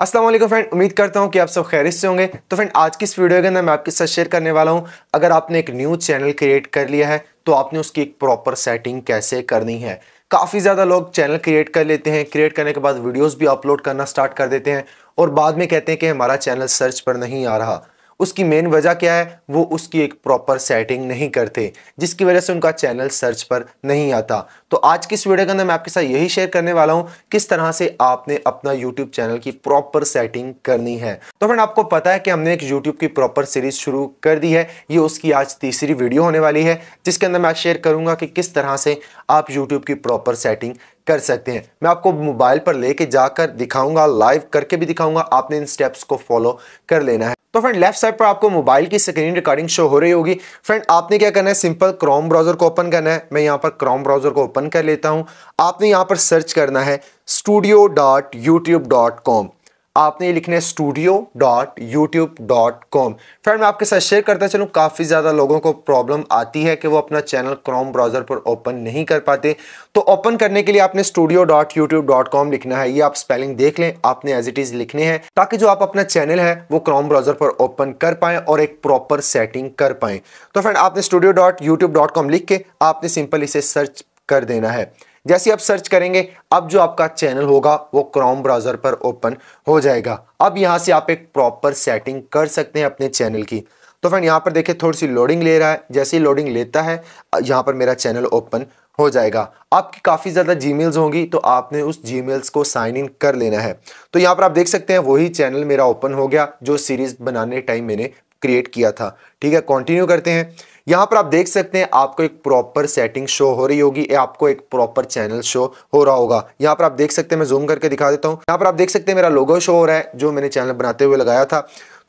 Aslam friend उम्मीद करता हूँ कि आप सब खैरियत से होंगे तो फ्रेंड आज की इस वीडियो के अंदर मैं आपके साथ शेयर करने वाला हूँ अगर आपने एक न्यू चैनल क्रिएट कर लिया है तो आपने उसकी एक प्रॉपर सेटिंग कैसे करनी है काफ़ी ज़्यादा लोग चैनल क्रिएट कर लेते हैं क्रिएट करने के बाद वीडियोज़ भी अपलोड करना स्टार्ट कर देते हैं और बाद में कहते हैं कि हमारा चैनल सर्च पर नहीं आ रहा उसकी मेन वजह क्या है वो उसकी एक प्रॉपर सेटिंग नहीं करते जिसकी वजह से उनका चैनल सर्च पर नहीं आता तो आज की इस वीडियो के अंदर मैं आपके साथ यही शेयर करने वाला हूँ किस तरह से आपने अपना यूट्यूब चैनल की प्रॉपर सेटिंग करनी है तो फ्रेंड आपको पता है कि हमने एक यूट्यूब की प्रॉपर सीरीज शुरू कर दी है ये उसकी आज तीसरी वीडियो होने वाली है जिसके अंदर मैं शेयर करूंगा कि किस तरह से आप यूट्यूब की प्रॉपर सेटिंग कर सकते हैं मैं आपको मोबाइल पर लेके जाकर दिखाऊंगा लाइव करके भी दिखाऊंगा आपने इन स्टेप्स को फॉलो कर लेना है तो फ्रेंड लेफ्ट साइड पर आपको मोबाइल की स्क्रीन रिकॉर्डिंग शो हो रही होगी फ्रेंड आपने क्या करना है सिंपल क्रोम ब्राउजर को ओपन करना है मैं यहाँ पर क्रोम ब्राउजर को ओपन कर लेता हूँ आपने यहाँ पर सर्च करना है studio dot YouTube dot com आपने लिखना है studio dot YouTube dot com friend मैं आपके साथ शेयर करता चलूँ काफ़ी ज़्यादा लोगों को प्रॉब्लम आती है कि वो अपना चैनल क्रोम ब्राउज़र पर ओपन नहीं कर पाते तो ओपन करने के लिए आपने studio dot YouTube dot com लिखना है ये आप स्पेलिंग देख लें आपने एज इट इज़ लिखने हैं ताकि जो आप अपना चैनल है वो क्रोम ब्राउज़र पर ओपन कर पाएँ और एक प्रॉपर सेटिंग कर पाएँ तो फ्रेंड आपने studio dot YouTube dot com लिख के आपने सिंपल इसे सर्च कर देना है जैसे आप सर्च करेंगे अब जो आपका चैनल होगा वो क्रोम ब्राउज़र पर ओपन हो जाएगा अब यहाँ से आप एक प्रॉपर सेटिंग कर सकते हैं अपने चैनल की तो फ्रेंड यहाँ पर देखिए थोड़ी सी लोडिंग ले रहा है जैसे ही लोडिंग लेता है यहाँ पर मेरा चैनल ओपन हो जाएगा आपकी काफ़ी ज़्यादा जीमेल्स होंगी तो आपने उस जीमेल्स को साइन इन कर लेना है तो यहाँ पर आप देख सकते हैं वही चैनल मेरा ओपन हो गया जो सीरीज़ बनाने टाइम मैंने क्रिएट किया था ठीक है कंटिन्यू करते हैं यहां पर आप देख सकते हैं आपको एक प्रॉपर सेटिंग शो हो रही होगी आपको एक प्रॉपर चैनल शो हो रहा होगा यहां पर आप देख सकते हैं मैं जूम करके दिखा देता हूं यहां पर आप देख सकते हैं मेरा लोगो शो हो रहा है जो मैंने चैनल बनाते हुए लगाया था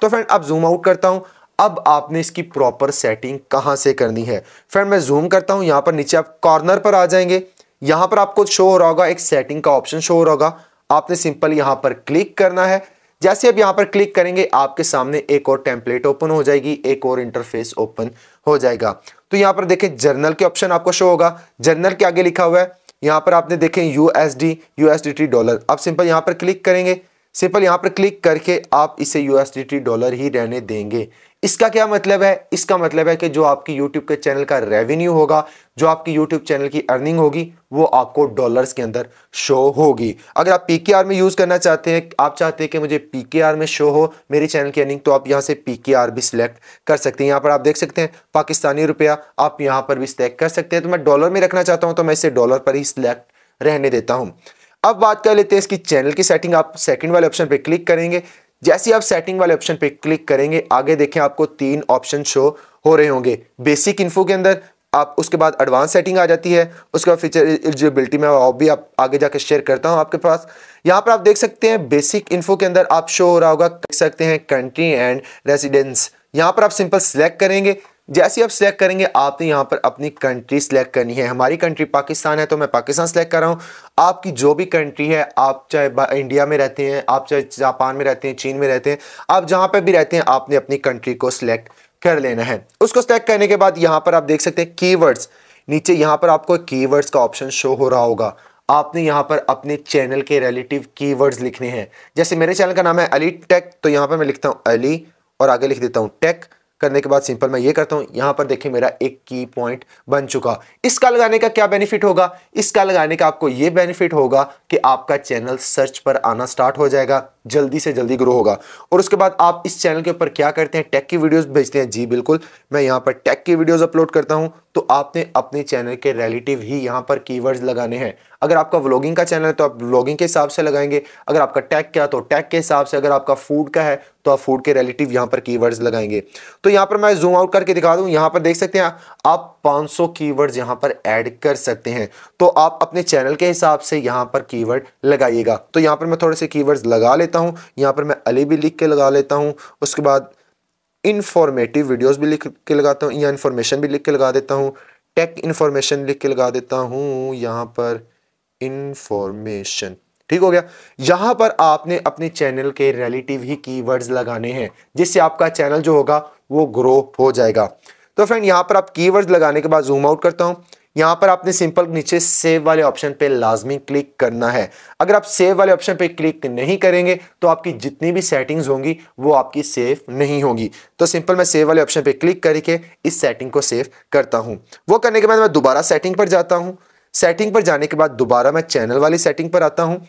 तो फ्रेंड अब जूम आउट करता हूं अब आपने इसकी प्रॉपर सेटिंग कहां से करनी है फ्रेंड मैं जूम करता हूं यहां पर नीचे आप कॉर्नर पर आ जाएंगे यहां पर आपको शो हो रहा होगा एक सेटिंग का ऑप्शन शो हो रहा होगा आपने सिंपल यहां पर क्लिक करना है जैसे आप यहां पर क्लिक करेंगे आपके सामने एक और टेम्पलेट ओपन हो जाएगी एक और इंटरफेस ओपन हो जाएगा तो यहां पर देखें जर्नल के ऑप्शन आपको शो होगा जर्नल के आगे लिखा हुआ है यहां पर आपने देखें यूएसडी यूएसडीटी डॉलर आप सिंपल यहां पर क्लिक करेंगे सिंपल यहां पर क्लिक करके आप इसे यूएसडीटी डॉलर ही रहने देंगे इसका क्या मतलब है इसका मतलब है कि जो आपकी यूट्यूब के चैनल का रेवेन्यू होगा जो आपकी यूट्यूब चैनल की अर्निंग होगी वो आपको डॉलर्स के अंदर शो होगी अगर आप पी में यूज़ करना चाहते हैं आप चाहते हैं कि मुझे पी में शो हो मेरे चैनल की अर्निंग तो आप यहाँ से पी भी सिलेक्ट कर सकते हैं यहाँ पर आप देख सकते हैं पाकिस्तानी रुपया आप यहाँ पर भी सिलेक्ट कर सकते हैं तो मैं डॉलर में रखना चाहता हूँ तो मैं इसे डॉलर पर ही सिलेक्ट रहने देता हूँ अब बात कर लेते हैं इसकी चैनल की सेटिंग आप सेकेंड वाले ऑप्शन पर क्लिक करेंगे जैसे आप सेटिंग वाले ऑप्शन पर क्लिक करेंगे आगे देखें आपको तीन ऑप्शन शो हो रहे होंगे बेसिक इन्फो के अंदर आप उसके बाद एडवांस सेटिंग आ जाती है उसके बाद फीचर एलिजिबिलिटी में और भी आप आगे जाके शेयर करता हूँ आपके पास यहाँ पर आप देख सकते हैं बेसिक इन्फो के अंदर आप शो हो रहा होगा देख सकते हैं कंट्री एंड रेजिडेंस यहाँ पर आप सिंपल सेलेक्ट करेंगे जैसे आप सिलेक्ट करेंगे आपने यहाँ पर अपनी कंट्री सिलेक्ट करनी है हमारी कंट्री पाकिस्तान है तो मैं पाकिस्तान सेलेक्ट कर रहा हूँ आपकी जो भी कंट्री है आप चाहे इंडिया में रहते हैं आप चाहे जापान में रहते हैं चीन में रहते हैं आप जहाँ पर भी रहते हैं आपने अपनी कंट्री को सिलेक्ट कर लेना है उसको स्टैक करने के बाद यहां पर आप देख सकते हैं कीवर्ड्स नीचे यहां पर आपको कीवर्ड्स का ऑप्शन शो हो रहा होगा आपने यहां पर अपने चैनल के रिलेटिव कीवर्ड्स लिखने हैं जैसे मेरे चैनल का नाम है अली टेक तो यहां पर मैं लिखता हूं अली और आगे लिख देता हूं टेक करने के बाद सिंपल मैं ये करता हूँ यहाँ पर देखिए मेरा एक की पॉइंट बन चुका इसका लगाने का क्या बेनिफिट होगा इसका लगाने का आपको ये बेनिफिट होगा कि आपका चैनल सर्च पर आना स्टार्ट हो जाएगा जल्दी से जल्दी ग्रो होगा और उसके बाद आप इस चैनल के ऊपर क्या करते हैं टेक की वीडियोस भेजते हैं जी बिल्कुल मैं यहाँ पर टेक की वीडियोज अपलोड करता हूँ तो आपने अपने चैनल के रिलेटिव ही यहाँ पर की लगाने हैं अगर आपका व्लॉगिंग का चैनल है तो आप व्लॉगिंग के हिसाब से लगाएंगे अगर आपका टैग का तो टैग के हिसाब से अगर आपका फूड का है तो आप फूड के रिलेटिव यहाँ पर कीवर्ड्स लगाएंगे तो यहाँ पर मैं जूम आउट करके दिखा दूँ यहाँ पर देख सकते हैं आप 500 सौ कीवर्ड्स यहाँ पर ऐड कर सकते हैं तो आप अपने चैनल के हिसाब से यहाँ पर कीवर्ड लगाइएगा तो यहाँ पर मैं थोड़े से कीवर्ड्स लगा लेता हूँ यहाँ पर मैं अली भी लिख के लगा लेता हूँ उसके बाद इन्फॉर्मेटिव वीडियोज भी लिख के लगाता हूँ या इन्फॉर्मेशन भी लिख के लगा देता हूँ टेक इन्फॉर्मेशन लिख के लगा देता हूँ यहाँ पर इंफॉर्मेशन ठीक हो गया यहां पर आपने अपने चैनल के रिलेटिव ही कीवर्ड्स लगाने हैं जिससे आपका चैनल जो होगा वो ग्रो हो जाएगा तो फ्रेंड यहां पर आप कीवर्ड्स लगाने के बाद जूम आउट करता हूं यहां पर आपने सिंपल नीचे सेव वाले ऑप्शन पे लाजमी क्लिक करना है अगर आप सेव वाले ऑप्शन पे क्लिक नहीं करेंगे तो आपकी जितनी भी सेटिंग्स होंगी वो आपकी सेव नहीं होगी तो सिंपल मैं सेव वाले ऑप्शन पे क्लिक करके इस सेटिंग को सेव करता हूं वो करने के बाद मैं दोबारा सेटिंग पर जाता हूं सेटिंग पर जाने के बाद दोबारा मैं चैनल वाली सेटिंग पर आता हूँ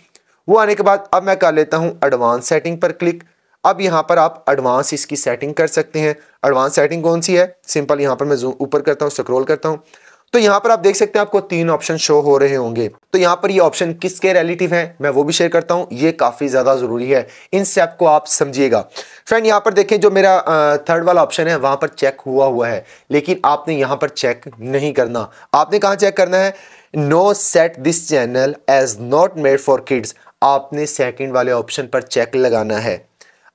वो आने के बाद अब मैं कर लेता हूँ एडवांस सेटिंग पर क्लिक अब यहाँ पर आप एडवांस इसकी सेटिंग कर सकते हैं एडवांस सेटिंग कौन सी है सिंपल यहाँ पर मैं ऊपर करता हूँ स्क्रोल करता हूँ तो यहाँ पर आप देख सकते हैं आपको तीन ऑप्शन शो हो रहे होंगे तो यहाँ पर ये ऑप्शन किसके रिलेटिव हैं मैं वो भी शेयर करता हूँ ये काफ़ी ज़्यादा ज़रूरी है इन स्टेप को आप समझिएगा फ्रेंड यहाँ पर देखें जो मेरा थर्ड वाला ऑप्शन है वहाँ पर चेक हुआ हुआ है लेकिन आपने यहाँ पर चेक नहीं करना आपने कहाँ चेक करना है no set this channel as not made for kids आपने सेकंड वाले ऑप्शन पर चेक लगाना है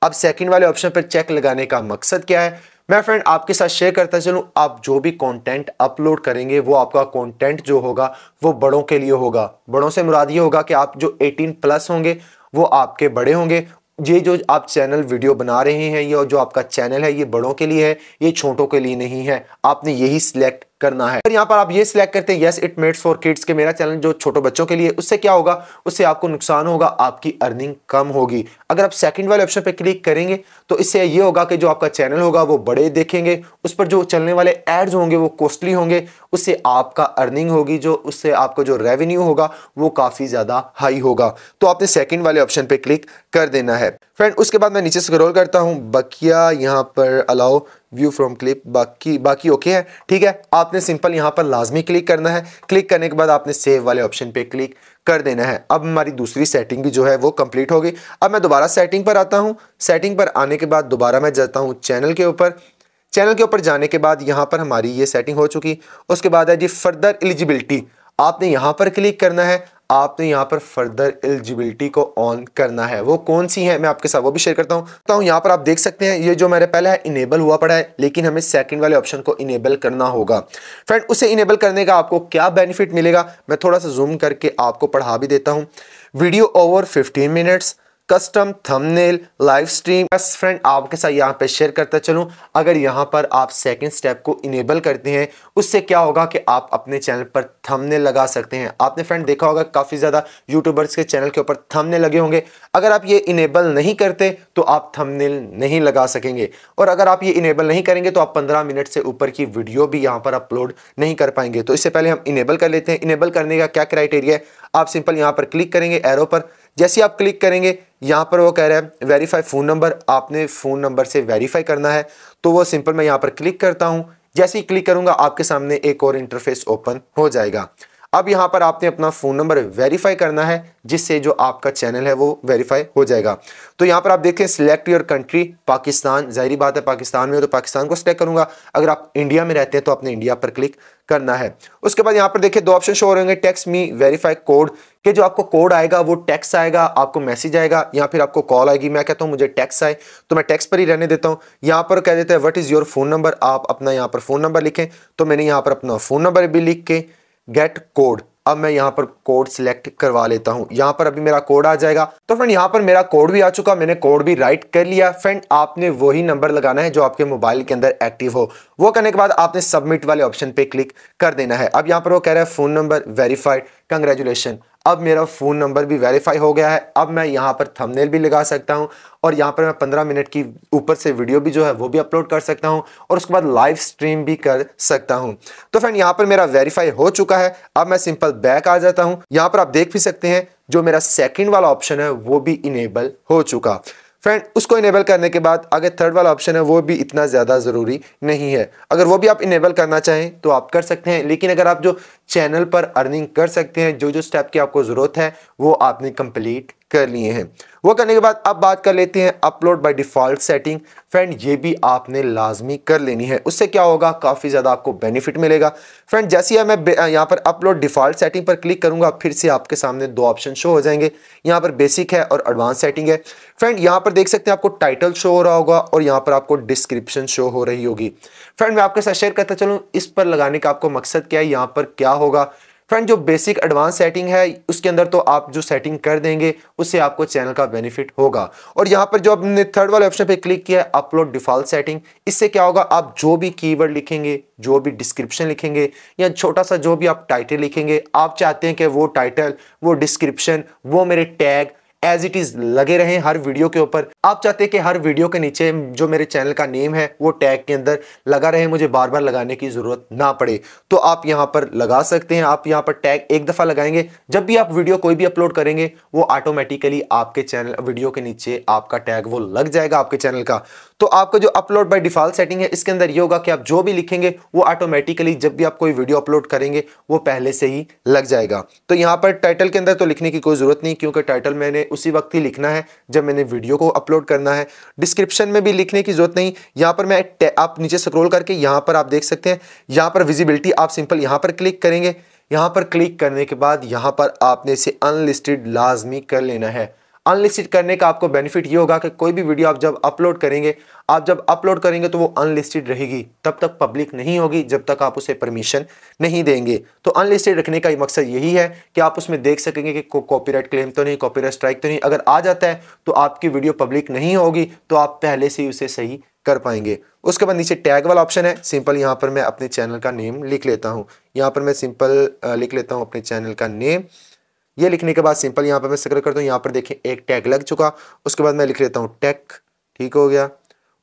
अब सेकंड वाले ऑप्शन पर चेक लगाने का मकसद क्या है मैं फ्रेंड आपके साथ शेयर करता चलूँ आप जो भी कंटेंट अपलोड करेंगे वो आपका कंटेंट जो होगा वो बड़ों के लिए होगा बड़ों से मुराद ये होगा कि आप जो 18 प्लस होंगे वो आपके बड़े होंगे ये जो आप चैनल वीडियो बना रहे हैं या जो आपका चैनल है ये बड़ों के लिए है ये छोटों के लिए नहीं है आपने यही सिलेक्ट करना है यहाँ पर आप ये सिलेक्ट करते हैं yes it made for kids के मेरा चैनल जो छोटे बच्चों के लिए उससे क्या होगा उससे आपको नुकसान होगा आपकी अर्निंग कम होगी अगर आप सेकंड वाले ऑप्शन पर क्लिक करेंगे तो इससे ये होगा कि जो आपका चैनल होगा वो बड़े देखेंगे उस पर जो चलने वाले एड्स होंगे वो कॉस्टली होंगे उससे आपका अर्निंग होगी जो उससे आपका जो रेवेन्यू होगा वो काफ़ी ज़्यादा हाई होगा तो आपने सेकेंड वाले ऑप्शन पर क्लिक कर देना है फ्रेंड उसके बाद मैं नीचे स्क्रोल करता हूँ बकिया यहाँ पर अलाउ व्यू फ्रॉम क्लिप बाकी बाकी ओके है ठीक है आपने सिंपल यहां पर लाजमी क्लिक करना है क्लिक करने के बाद आपने सेव वाले ऑप्शन पे क्लिक कर देना है अब हमारी दूसरी सेटिंग भी जो है वो कंप्लीट हो गई अब मैं दोबारा सेटिंग पर आता हूँ सेटिंग पर आने के बाद दोबारा मैं जाता हूँ चैनल के ऊपर चैनल के ऊपर जाने के बाद यहाँ पर हमारी ये सेटिंग हो चुकी उसके बाद है जी फर्दर एलिजिबिलिटी आपने यहाँ पर क्लिक करना है आपने यहाँ पर फर्दर एलिजिबिलिटी को ऑन करना है वो कौन सी है मैं आपके साथ वो भी शेयर करता हूँ तो यहाँ पर आप देख सकते हैं ये जो मेरे पहले है इनेबल हुआ पड़ा है लेकिन हमें सेकंड वाले ऑप्शन को इनेबल करना होगा फ्रेंड उसे इनेबल करने का आपको क्या बेनिफिट मिलेगा मैं थोड़ा सा जूम करके आपको पढ़ा भी देता हूँ video over fifteen minutes custom thumbnail live stream बस फ्रेंड आपके साथ यहाँ पे शेयर करता चलूँ अगर यहाँ पर आप सेकंड स्टेप को इनेबल करते हैं उससे क्या होगा कि आप अपने चैनल पर थंबनेल लगा सकते हैं आपने फ्रेंड देखा होगा काफ़ी ज़्यादा यूट्यूबर्स के चैनल के ऊपर थंबनेल लगे होंगे अगर आप ये इनेबल नहीं करते तो आप थंबनेल नहीं लगा सकेंगे और अगर आप ये इनेबल नहीं करेंगे तो आप पंद्रह मिनट से ऊपर की वीडियो भी यहाँ पर अपलोड नहीं कर पाएंगे तो इससे पहले हम इनेबल कर लेते हैं इनेबल करने का क्या क्राइटेरिया है आप सिंपल यहाँ पर क्लिक करेंगे एरो पर जैसे आप क्लिक करेंगे यहाँ पर वो कह रहे हैं वेरीफाई फ़ोन नंबर आपने फ़ोन नंबर से वेरीफाई करना है तो वो सिंपल मैं यहाँ पर क्लिक करता हूँ जैसे ही क्लिक करूँगा आपके सामने एक और इंटरफेस ओपन हो जाएगा अब यहाँ पर आपने अपना फ़ोन नंबर वेरीफाई करना है जिससे जो आपका चैनल है वो वेरीफाई हो जाएगा तो यहाँ पर आप देखें सिलेक्ट योर कंट्री पाकिस्तान जाहिर बात है पाकिस्तान में हो तो पाकिस्तान को सिलेक्ट करूंगा अगर आप इंडिया में रहते हैं तो आपने इंडिया पर क्लिक करना है उसके बाद यहाँ पर देखिए दो ऑप्शन शो हो रहे होंगे टैक्स मी वेरीफाई कोड कि जो आपको कोड आएगा वो टैक्स आएगा आपको मैसेज आएगा या फिर आपको कॉल आएगी मैं कहता हूँ मुझे टैक्स आए तो मैं टैक्स पर ही रहने देता हूँ यहाँ पर कह देते हैं what is your phone number आप अपना यहाँ पर फ़ोन नंबर लिखें तो मैंने यहाँ पर अपना फ़ोन नंबर भी लिख के गेट कोड अब मैं यहाँ पर कोड सिलेक्ट करवा लेता हूँ यहाँ पर अभी मेरा कोड आ जाएगा तो फ्रेंड यहाँ पर मेरा कोड भी आ चुका मैंने कोड भी राइट कर लिया फ्रेंड आपने वही नंबर लगाना है जो आपके मोबाइल के अंदर एक्टिव हो वो करने के बाद आपने सबमिट वाले ऑप्शन पे क्लिक कर देना है अब यहाँ पर वो कह रहा है फ़ोन नंबर वेरीफाइड कंग्रेचुलेशन अब मेरा फ़ोन नंबर भी वेरीफाई हो गया है अब मैं यहाँ पर थंबनेल भी लगा सकता हूँ और यहाँ पर मैं पंद्रह मिनट की ऊपर से वीडियो भी जो है वो भी अपलोड कर सकता हूँ और उसके बाद लाइव स्ट्रीम भी कर सकता हूँ तो फ्रेंड यहाँ पर मेरा वेरीफाई हो चुका है अब मैं सिंपल बैक आ जाता हूँ यहाँ पर आप देख भी सकते हैं जो मेरा सेकेंड वाला ऑप्शन है वो भी इनेबल हो चुका फ्रेंड उसको इनेबल करने के बाद आगे थर्ड वाला ऑप्शन है वो भी इतना ज़्यादा ज़रूरी नहीं है अगर वो भी आप इनेबल करना चाहें तो आप कर सकते हैं लेकिन अगर आप जो चैनल पर अर्निंग कर सकते हैं जो जो स्टेप की आपको ज़रूरत है वो आपने कंप्लीट कर लिए हैं वो करने के बाद अब बात कर लेते हैं upload by default setting friend ये भी आपने लाजमी कर लेनी है उससे क्या होगा काफ़ी ज़्यादा आपको बेनिफिट मिलेगा फ्रेंड जैसे ही मैं यहाँ पर अपलोड डिफ़ॉल्ट सेटिंग पर क्लिक करूँगा फिर से आपके सामने दो ऑप्शन शो हो जाएंगे यहाँ पर बेसिक है और एडवांस सेटिंग है फ्रेंड यहाँ पर देख सकते हैं आपको टाइटल शो हो रहा होगा और यहाँ पर आपको डिस्क्रिप्शन शो हो रही होगी फ्रेंड मैं आपके साथ शेयर करता चलूँ इस पर लगाने का आपको मकसद क्या है यहाँ पर क्या होगा फ्रेंड जो बेसिक एडवांस सेटिंग है उसके अंदर तो आप जो सेटिंग कर देंगे उससे आपको चैनल का बेनिफिट होगा और यहाँ पर जो आपने थर्ड वाले ऑप्शन पे क्लिक किया है अपलोड डिफॉल्ट सेटिंग इससे क्या होगा आप जो भी कीवर्ड लिखेंगे जो भी डिस्क्रिप्शन लिखेंगे या छोटा सा जो भी आप टाइटल लिखेंगे आप चाहते हैं कि वो टाइटल वो डिस्क्रिप्शन वो मेरे टैग एज इट इज़ लगे रहें हर वीडियो के ऊपर आप चाहते हैं कि हर वीडियो के नीचे जो मेरे चैनल का नेम है वो टैग के अंदर लगा रहे मुझे बार बार लगाने की ज़रूरत ना पड़े तो आप यहाँ पर लगा सकते हैं आप यहाँ पर टैग एक दफ़ा लगाएंगे जब भी आप वीडियो कोई भी अपलोड करेंगे वो ऑटोमेटिकली आपके चैनल वीडियो के नीचे आपका टैग वो लग जाएगा आपके चैनल का तो आपका जो अपलोड बाई डिफॉल्ट सेटिंग है इसके अंदर ये होगा कि आप जो भी लिखेंगे वो ऑटोमेटिकली जब भी आप कोई वीडियो अपलोड करेंगे वो पहले से ही लग जाएगा तो यहाँ पर टाइटल के अंदर तो लिखने की कोई ज़रूरत नहीं क्योंकि टाइटल मैंने उसी वक्त ही लिखना है जब मैंने वीडियो को अपलोड अपलोड करना है डिस्क्रिप्शन में भी लिखने की जरूरत नहीं यहाँ पर मैं आप नीचे स्क्रोल करके यहाँ पर आप देख सकते हैं यहाँ पर विजिबिलिटी आप सिंपल यहाँ पर क्लिक करेंगे यहाँ पर क्लिक करने के बाद यहाँ पर आपने इसे अनलिस्टेड लाजमी कर लेना है अनलिस्टेड करने का आपको बेनिफिट ये होगा कि कोई भी वीडियो आप जब अपलोड करेंगे आप जब अपलोड करेंगे तो वो अनलिस्टेड रहेगी तब तक पब्लिक नहीं होगी जब तक आप उसे परमिशन नहीं देंगे तो अनलिस्टेड रखने का मकसद यही है कि आप उसमें देख सकेंगे कि कॉपीराइट क्लेम तो नहीं कॉपीराइट स्ट्राइक तो नहीं अगर आ जाता है तो आपकी वीडियो पब्लिक नहीं होगी तो आप पहले से ही उसे सही कर पाएंगे उसके बाद नीचे टैग वाला ऑप्शन है सिंपल यहाँ पर मैं अपने चैनल का नेम लिख लेता हूँ यहाँ पर मैं सिंपल लिख लेता हूँ अपने चैनल का नेम ये लिखने के बाद सिंपल यहाँ पर मैं सक्र करता हूँ यहाँ पर देखें एक टैग लग चुका उसके बाद मैं लिख लेता हूँ टैक ठीक हो गया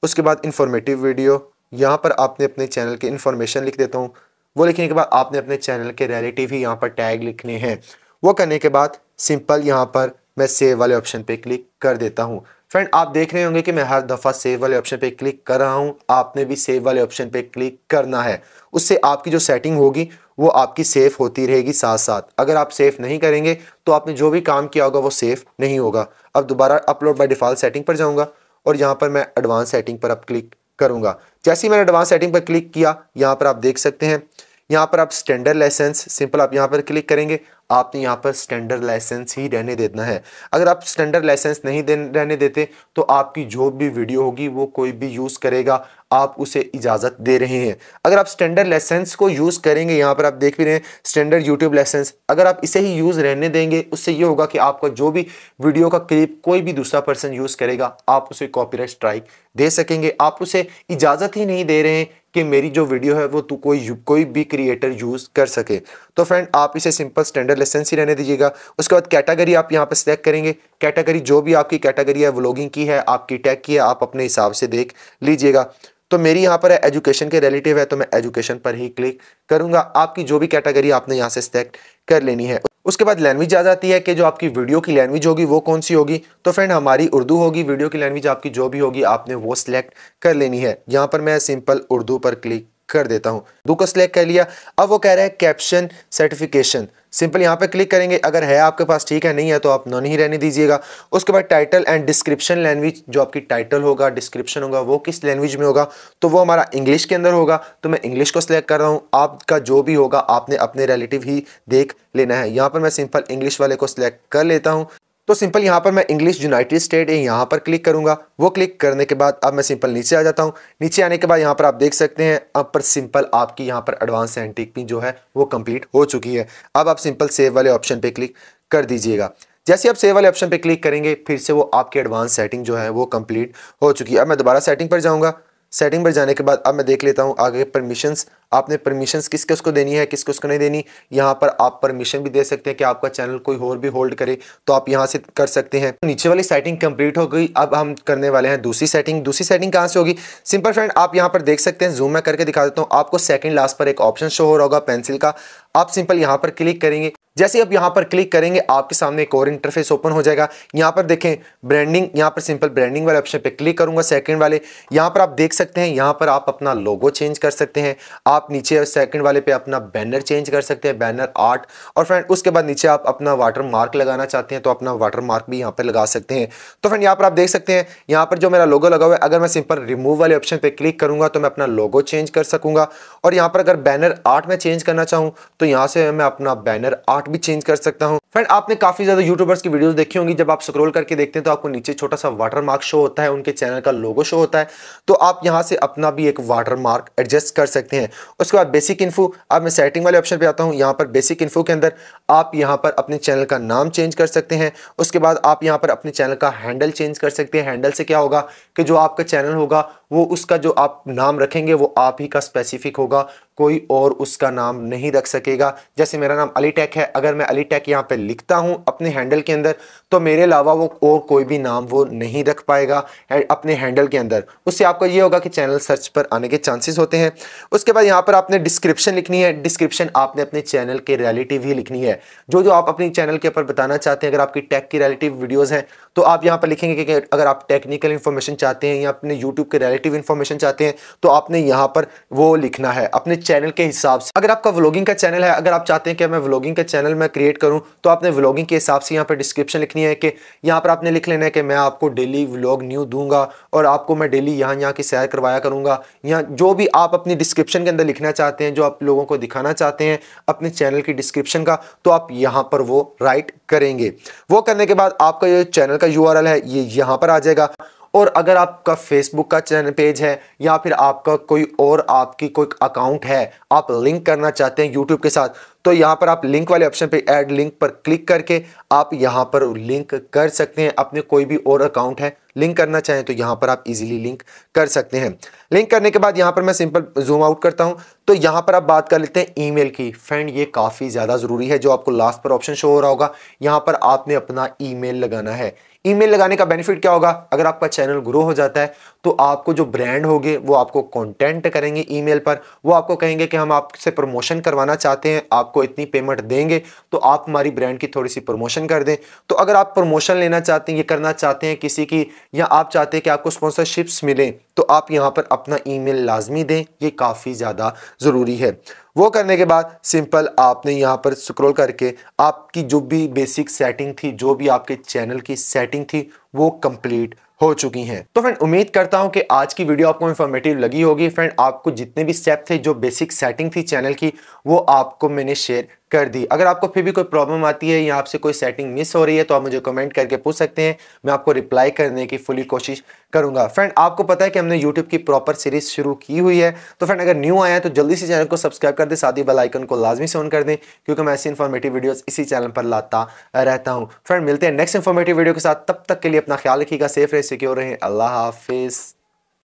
उसके बाद इन्फॉर्मेटिव वीडियो यहाँ पर आपने अपने चैनल के इन्फॉर्मेशन लिख देता हूँ वो लिखने के बाद आपने अपने चैनल के रिलेटिव ही यहाँ पर टैग लिखने हैं वो करने के बाद सिंपल यहाँ पर मैं सेव वाले ऑप्शन पे क्लिक कर देता हूँ फ्रेंड आप देख रहे होंगे कि मैं हर दफ़ा सेव वाले ऑप्शन पे क्लिक कर रहा हूँ आपने भी सेव वाले ऑप्शन पे क्लिक करना है उससे आपकी जो सेटिंग होगी वो आपकी सेफ़ होती रहेगी साथ साथ अगर आप सेफ़ नहीं करेंगे तो आपने जो भी काम किया होगा वो सेफ़ नहीं होगा अब दोबारा अपलोड बाई डिफ़ॉल्ट सेटिंग पर जाऊँगा और यहाँ पर मैं एडवांस सेटिंग पर अब क्लिक करूँगा जैसे ही मैंने एडवांस सेटिंग पर क्लिक किया यहाँ पर आप देख सकते हैं यहाँ पर आप स्टैंडर्ड लाइसेंस सिंपल आप यहाँ पर क्लिक करेंगे आपने यहाँ पर स्टैंडर्ड लाइसेंस ही रहने देना है अगर आप स्टैंडर्ड लाइसेंस नहीं दे रहने देते तो आपकी जो भी वीडियो होगी वो कोई भी यूज़ करेगा आप उसे इजाज़त दे रहे हैं अगर आप स्टैंडर्ड लाइसेंस को यूज़ करेंगे यहाँ पर आप देख भी रहे हैं स्टैंडर्ड यूट्यूब लाइसेंस अगर आप इसे ही यूज़ रहने देंगे उससे ये होगा कि आपका जो भी वीडियो का क्लिप कोई भी दूसरा पर्सन यूज़ करेगा आप उसे कॉपी स्ट्राइक दे सकेंगे आप उसे इजाज़त ही नहीं दे रहे हैं कि मेरी जो वीडियो है वो तो कोई कोई भी क्रिएटर यूज़ कर सके तो फ्रेंड आप इसे सिंपल स्टैंडर्ड एडलेसेंस ही रहने दीजिएगा उसके बाद कैटेगरी आप यहाँ पर सिलेक्ट करेंगे कैटेगरी जो भी आपकी कैटेगरी है व्लॉगिंग की है आपकी टैग की है आप अपने हिसाब से देख लीजिएगा तो मेरी यहाँ पर है एजुकेशन के रिलेटिव है तो मैं एजुकेशन पर ही क्लिक करूँगा आपकी जो भी कैटेगरी आपने यहाँ से सिलेक्ट कर लेनी है उसके बाद लैंग्वेज आ जाती है कि जो आपकी वीडियो की लैंग्वेज होगी वो कौन सी होगी तो फ्रेंड हमारी उर्दू होगी वीडियो की लैंग्वेज आपकी जो भी होगी आपने वो सिलेक्ट कर लेनी है यहाँ पर मैं सिंपल उर्दू पर क्लिक कर देता हूँ दो को सिलेक्ट कर लिया अब वो कह रहा है कैप्शन सर्टिफिकेशन सिंपल यहाँ पे क्लिक करेंगे अगर है आपके पास ठीक है नहीं है तो आप नॉन ही रहने दीजिएगा उसके बाद टाइटल एंड डिस्क्रिप्शन लैंग्वेज जो आपकी टाइटल होगा डिस्क्रिप्शन होगा वो किस लैंग्वेज में होगा तो वो हमारा इंग्लिश के अंदर होगा तो मैं इंग्लिश को सिलेक्ट कर रहा हूँ आपका जो भी होगा आपने अपने रिलेटिव ही देख लेना है यहाँ पर मैं सिंपल इंग्लिश वाले को सिलेक्ट कर लेता हूँ तो सिंपल यहाँ पर मैं इंग्लिश यूनाइटेड स्टेट है यहाँ पर क्लिक करूँगा वो क्लिक करने के बाद अब मैं सिंपल नीचे आ जाता हूँ नीचे आने के बाद यहाँ पर आप देख सकते हैं अब पर सिंपल आपकी यहाँ पर एडवांस एंटिक पिन जो है वो कंप्लीट हो चुकी है अब आप सिंपल सेव वाले ऑप्शन पर क्लिक कर दीजिएगा जैसे आप सेव वाले ऑप्शन पर क्लिक करेंगे फिर से वो आपकी एडवांस सेटिंग जो है वो कंप्लीट हो चुकी है अब मैं दोबारा सेटिंग पर जाऊँगा सेटिंग पर जाने के बाद अब मैं देख लेता हूँ आगे परमिशंस आपने परमिशन किसके उसको देनी है किसके उसको नहीं देनी यहाँ पर आप परमिशन भी दे सकते हैं कि आपका चैनल कोई और भी होल्ड करे तो आप यहाँ से कर सकते हैं नीचे वाली सेटिंग कंप्लीट हो गई अब हम करने वाले हैं दूसरी सेटिंग दूसरी सेटिंग कहाँ से होगी सिंपल फ्रेंड आप यहाँ पर देख सकते हैं जूम में करके दिखा देता हूँ आपको सेकंड लास्ट पर एक ऑप्शन शो हो रहा होगा पेंसिल का आप सिंपल यहाँ पर क्लिक करेंगे जैसे आप यहाँ पर क्लिक करेंगे आपके सामने एक और इंटरफेस ओपन हो जाएगा यहाँ पर देखें ब्रांडिंग यहाँ पर सिंपल ब्रांडिंग वाले ऑप्शन पे क्लिक करूंगा सेकंड वाले यहाँ पर आप देख सकते हैं यहाँ पर आप अपना लोगो चेंज कर सकते हैं आप आप नीचे सेकंड वाले पे अपना बैनर चेंज कर सकते हैं बैनर आर्ट और फ्रेंड उसके बाद नीचे आप अपना वाटर मार्क लगाना चाहते हैं तो अपना वाटर मार्क भी यहाँ पर लगा सकते हैं तो फ्रेंड यहाँ पर आप देख सकते हैं यहाँ पर जो मेरा लोगो लगा हुआ है अगर मैं सिंपल रिमूव वाले ऑप्शन पर क्लिक करूँगा तो मैं अपना लोगो चेंज कर सकूँगा और यहाँ पर अगर बैनर आर्ट में चेंज करना चाहूँ तो यहाँ से मैं अपना बैनर आर्ट भी चेंज कर सकता हूँ फ्रेंड आपने काफ़ी ज़्यादा यूट्यूबर्स की वीडियोज़ देखी होंगी जब आप स्क्रोल करके देखते हैं तो आपको नीचे छोटा सा वाटर मार्क शो होता है उनके चैनल का लोगो शो होता है तो आप यहाँ से अपना भी एक वाटर मार्क एडजस्ट कर सकते हैं उसके बाद बेसिक इन्फो अब मैं सेटिंग वाले ऑप्शन पे आता हूँ यहाँ पर बेसिक इन्फो के अंदर आप यहाँ पर अपने चैनल का नाम चेंज कर सकते हैं उसके बाद आप यहाँ पर अपने चैनल का हैंडल चेंज कर सकते हैं हैंडल से क्या होगा कि जो आपका चैनल होगा वो उसका जो आप नाम रखेंगे वो आप ही का स्पेसिफिक होगा कोई और उसका नाम नहीं रख सकेगा जैसे मेरा नाम अली टेक है अगर मैं अली टेक यहाँ पर लिखता हूँ अपने हैंडल के अंदर तो मेरे अलावा वो और कोई भी नाम वो नहीं रख पाएगा अपने हैंडल के अंदर उससे आपको ये होगा कि चैनल सर्च पर आने के चांसेस होते हैं उसके बाद यहाँ पर आपने डिस्क्रिप्शन लिखनी है डिस्क्रिप्शन आपने अपने चैनल के रियलिटी ही लिखनी है जो जो आप अपने चैनल के ऊपर बताना चाहते हैं अगर आपकी टैक की रिलेटिव वीडियोज़ हैं तो आप यहाँ पर लिखेंगे कि अगर आप टेक्निकल इन्फॉर्मेशन चाहते हैं या अपने यूट्यूब के रिलेटिव इन्फॉर्मेशन चाहते हैं तो आपने यहाँ पर वो लिखना है अपने चैनल के हिसाब से अगर आपका व्लॉगिंग का चैनल है अगर आप चाहते हैं कि मैं व्लॉगिंग का चैनल मैं क्रिएट करूँ तो आपने व्लॉगिंग के हिसाब से यहाँ पर डिस्क्रिप्शन लिखनी है कि यहाँ पर आपने लिख लेना है कि मैं आपको डेली व्लॉग न्यू दूंगा और आपको मैं डेली यहाँ यहाँ की सैर करवाया करूँगा यहाँ जो भी आप अपनी डिस्क्रिप्शन के अंदर लिखना चाहते हैं जो आप लोगों को दिखाना चाहते हैं अपने चैनल की डिस्क्रिप्शन का तो आप यहाँ पर वो राइट करेंगे वो करने के बाद आपका जो चैनल का यू है ये यहाँ पर आ जाएगा और अगर आपका फेसबुक का चैनल पेज है या फिर आपका कोई और आपकी कोई अकाउंट है आप लिंक करना चाहते हैं यूट्यूब के साथ तो यहां पर आप लिंक वाले ऑप्शन पे ऐड लिंक पर क्लिक करके आप यहां पर लिंक कर सकते हैं अपने कोई भी और अकाउंट है लिंक करना चाहें तो यहां पर आप इजीली लिंक कर सकते हैं लिंक करने के बाद यहां पर मैं सिंपल जूम आउट करता हूं तो यहां पर आप बात कर लेते हैं ईमेल की फ्रेंड ये काफ़ी ज़्यादा ज़रूरी है जो आपको लास्ट पर ऑप्शन शो हो रहा होगा यहां पर आपने अपना ईमेल लगाना है ईमेल लगाने का बेनिफिट क्या होगा अगर आपका चैनल ग्रो हो जाता है तो आपको जो ब्रांड होंगे वो आपको कॉन्टेंट करेंगे ई पर वो आपको कहेंगे कि हम आपसे प्रमोशन करवाना चाहते हैं आपको आपको इतनी पेमेंट देंगे तो आप हमारी ब्रांड की थोड़ी सी प्रमोशन कर दें तो अगर आप प्रमोशन लेना चाहते हैं ये करना चाहते हैं किसी की या आप चाहते हैं कि आपको स्पॉन्सरशिप्स मिलें तो आप यहाँ पर अपना ईमेल लाजमी दें ये काफ़ी ज़्यादा ज़रूरी है वो करने के बाद सिंपल आपने यहाँ पर स्क्रोल करके आपकी जो भी बेसिक सेटिंग थी जो भी आपके चैनल की सेटिंग थी वो कंप्लीट हो चुकी हैं तो फ्रेंड उम्मीद करता हूं कि आज की वीडियो आपको इन्फॉर्मेटिव लगी होगी फ्रेंड आपको जितने भी स्टेप थे जो बेसिक सेटिंग थी चैनल की वो आपको मैंने शेयर कर दी अगर आपको फिर भी कोई प्रॉब्लम आती है या आपसे कोई सेटिंग मिस हो रही है तो आप मुझे कमेंट करके पूछ सकते हैं मैं आपको रिप्लाई करने की फुली कोशिश करूंगा फ्रेंड आपको पता है कि हमने यूट्यूब की प्रॉपर सीरीज शुरू की हुई है तो फ्रेंड अगर न्यू आया है तो जल्दी से चैनल को सब्सक्राइब कर दें साथ ही बेलाइकन को लाजमी से ऑन कर दें क्योंकि मैं ऐसी इन्फॉर्मेटिव वीडियोज़ इसी चैनल पर लाता रहता हूँ फ्रेंड मिलते हैं नेक्स्ट इन्फॉर्मेटिव वीडियो के साथ तब तक के लिए अपना ख्याल रखिएगा सेफ रहे सिक्योर रहे अल्लाह हाफिज़